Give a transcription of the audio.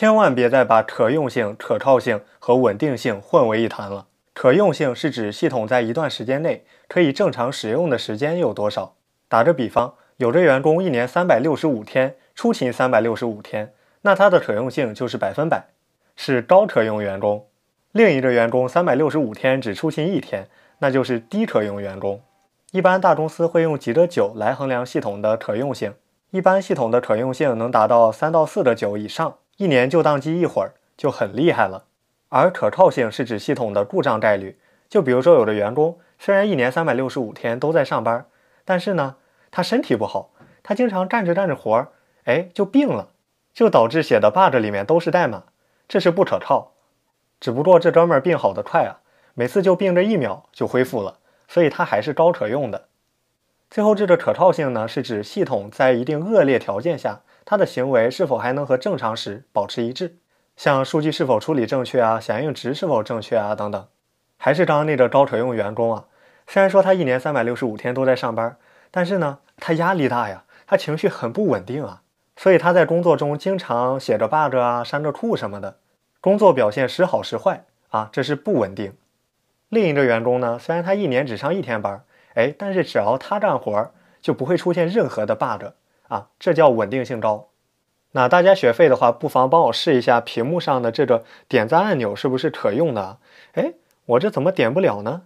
千万别再把可用性、可靠性和稳定性混为一谈了。可用性是指系统在一段时间内可以正常使用的时间有多少。打个比方，有的员工一年三百六十五天出勤三百六十五天，那他的可用性就是百分百，是高可用员工。另一个员工三百六十五天只出勤一天，那就是低可用员工。一般大公司会用几的九来衡量系统的可用性，一般系统的可用性能达到三到四的九以上。一年就宕机一会儿就很厉害了，而可靠性是指系统的故障概率。就比如说，有的员工虽然一年三百六十五天都在上班，但是呢，他身体不好，他经常站着站着活儿，哎，就病了，就导致写的 bug 里面都是代码，这是不可靠。只不过这哥们儿病好的快啊，每次就病这一秒就恢复了，所以他还是高可用的。最后，这个可靠性呢，是指系统在一定恶劣条件下。他的行为是否还能和正常时保持一致？像数据是否处理正确啊，响应值是否正确啊等等？还是刚刚那个高可用员工啊？虽然说他一年三百六十五天都在上班，但是呢，他压力大呀，他情绪很不稳定啊，所以他在工作中经常写着 bug 啊，删着库什么的，工作表现时好时坏啊，这是不稳定。另一个员工呢，虽然他一年只上一天班，哎，但是只要他干活，就不会出现任何的 bug。啊，这叫稳定性高。那大家学费的话，不妨帮我试一下屏幕上的这个点赞按钮是不是可用的啊？哎，我这怎么点不了呢？